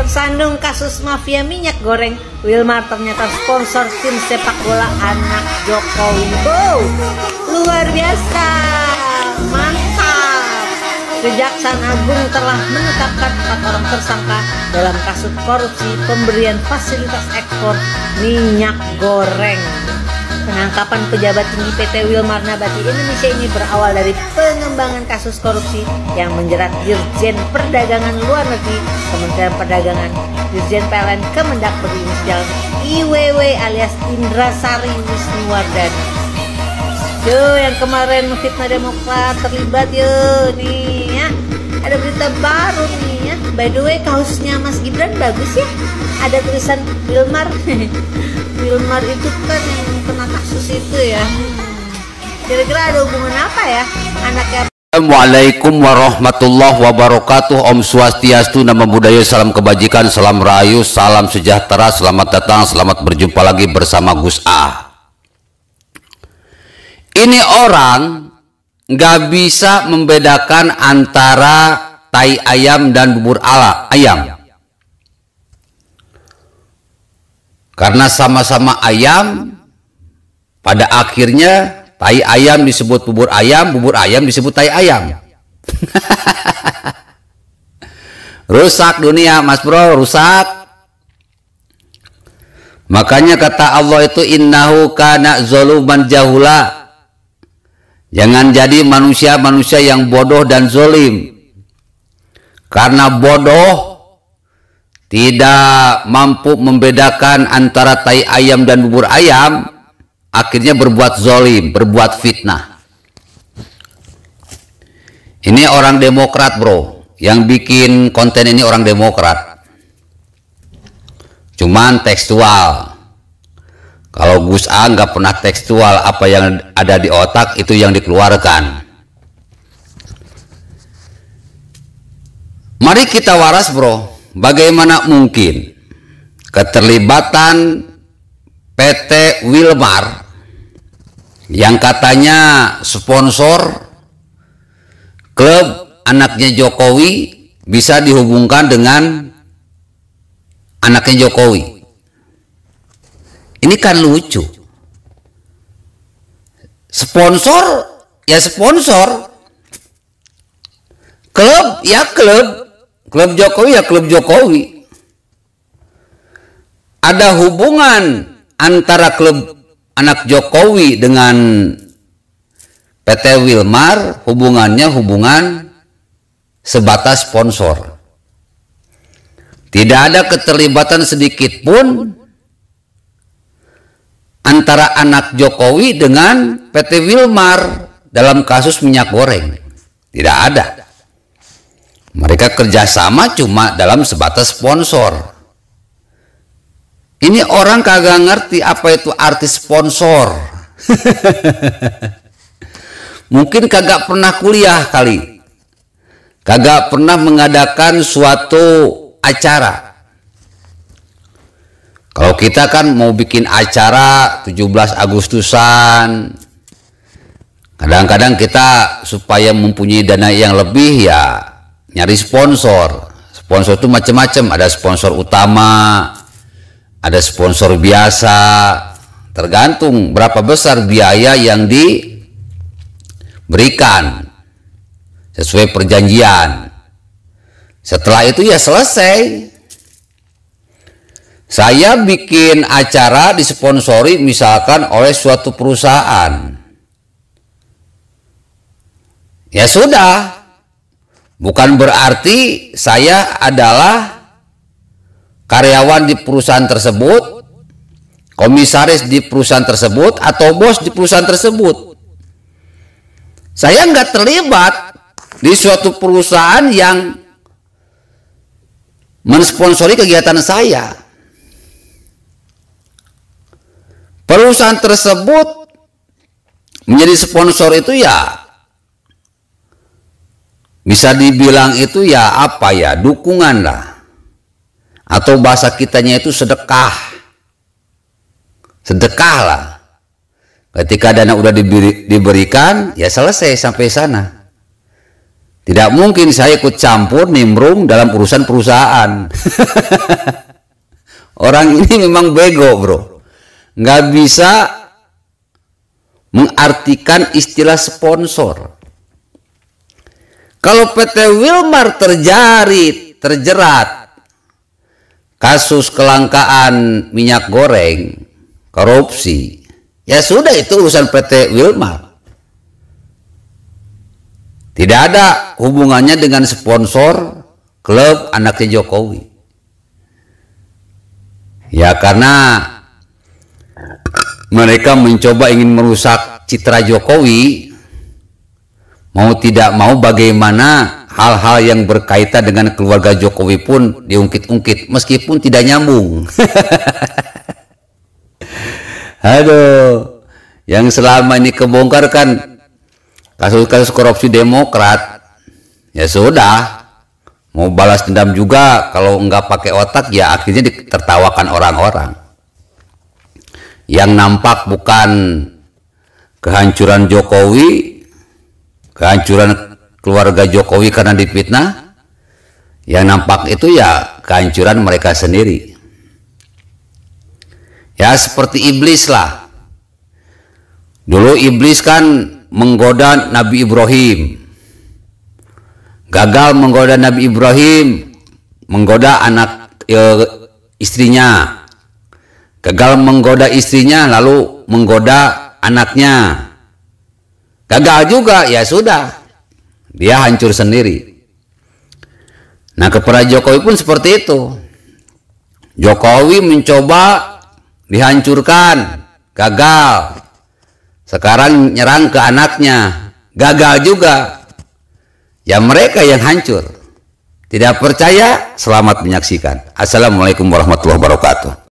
Tersandung kasus mafia minyak goreng, Wilmar ternyata sponsor tim sepak bola anak Jokowi. Wow, luar biasa, mantap. Kejaksaan Agung telah menetapkan empat orang tersangka dalam kasus korupsi pemberian fasilitas ekspor minyak goreng. Penangkapan pejabat tinggi PT Wilmar Nabati Indonesia ini berawal dari pengembangan kasus korupsi yang menjerat Dirjen Perdagangan Luar Negeri Kementerian Perdagangan, Dirjen PLN Kemendak berinisial IWW alias Indra Sari Wisnuwardana. Yo, yang kemarin fitnah Demokrat terlibat yo nih ada berita baru nih ya by the way kaosnya Mas Gibran bagus ya ada tulisan Wilmar Wilmar itu kan yang kena kasus itu ya hmm. kira-kira ada hubungan apa ya anaknya Assalamualaikum warahmatullahi wabarakatuh Om Swastiastu, Nama Budaya, Salam Kebajikan, Salam Rayu, Salam Sejahtera, Selamat datang, selamat berjumpa lagi bersama Gus A Ini orang nggak bisa membedakan antara tai ayam dan bubur ala ayam. Karena sama-sama ayam, pada akhirnya tai ayam disebut bubur ayam, bubur ayam disebut tai ayam. rusak dunia, Mas Bro, rusak. Makanya kata Allah itu innahu kana zaluman jahula Jangan jadi manusia-manusia yang bodoh dan zolim. Karena bodoh tidak mampu membedakan antara tai ayam dan bubur ayam, akhirnya berbuat zolim, berbuat fitnah. Ini orang demokrat bro, yang bikin konten ini orang demokrat. Cuman tekstual, kalau Gus A nggak pernah tekstual apa yang ada di otak itu yang dikeluarkan. Mari kita waras bro, bagaimana mungkin keterlibatan PT Wilmar yang katanya sponsor klub anaknya Jokowi bisa dihubungkan dengan anaknya Jokowi. Ini kan lucu. Sponsor ya sponsor. Klub ya klub. Klub Jokowi ya klub Jokowi. Ada hubungan antara klub anak Jokowi dengan PT Wilmar hubungannya hubungan sebatas sponsor. Tidak ada keterlibatan sedikit pun antara anak Jokowi dengan PT Wilmar dalam kasus minyak goreng. Tidak ada. Mereka kerjasama cuma dalam sebatas sponsor. Ini orang kagak ngerti apa itu artis sponsor. Mungkin kagak pernah kuliah kali. Kagak pernah mengadakan suatu acara kita kan mau bikin acara 17 Agustusan. Kadang-kadang kita supaya mempunyai dana yang lebih ya nyari sponsor. Sponsor itu macam-macam, ada sponsor utama, ada sponsor biasa, tergantung berapa besar biaya yang diberikan sesuai perjanjian. Setelah itu ya selesai. Saya bikin acara disponsori misalkan oleh suatu perusahaan. Ya sudah, bukan berarti saya adalah karyawan di perusahaan tersebut, komisaris di perusahaan tersebut, atau bos di perusahaan tersebut. Saya nggak terlibat di suatu perusahaan yang mensponsori kegiatan saya. perusahaan tersebut menjadi sponsor itu ya bisa dibilang itu ya apa ya dukungan lah atau bahasa kitanya itu sedekah sedekah lah ketika dana udah diberi, diberikan ya selesai sampai sana tidak mungkin saya ikut campur nimbrung dalam urusan perusahaan orang ini memang bego bro nggak bisa mengartikan istilah sponsor. Kalau PT Wilmar terjarit, terjerat kasus kelangkaan minyak goreng, korupsi, ya sudah itu urusan PT Wilmar. Tidak ada hubungannya dengan sponsor klub anaknya Jokowi. Ya karena mereka mencoba ingin merusak citra Jokowi mau tidak mau bagaimana hal-hal yang berkaitan dengan keluarga Jokowi pun diungkit-ungkit meskipun tidak nyambung aduh yang selama ini kebongkar kan kasus-kasus korupsi demokrat ya sudah mau balas dendam juga kalau nggak pakai otak ya akhirnya ditertawakan orang-orang yang nampak bukan kehancuran Jokowi, kehancuran keluarga Jokowi karena dipitnah. yang nampak itu ya kehancuran mereka sendiri. Ya seperti iblis lah. Dulu iblis kan menggoda Nabi Ibrahim. Gagal menggoda Nabi Ibrahim, menggoda anak e, istrinya. Gagal menggoda istrinya lalu menggoda anaknya. Gagal juga ya sudah. Dia hancur sendiri. Nah kepada Jokowi pun seperti itu. Jokowi mencoba dihancurkan. Gagal. Sekarang nyerang ke anaknya. Gagal juga. Ya mereka yang hancur. Tidak percaya? Selamat menyaksikan. Assalamualaikum warahmatullahi wabarakatuh.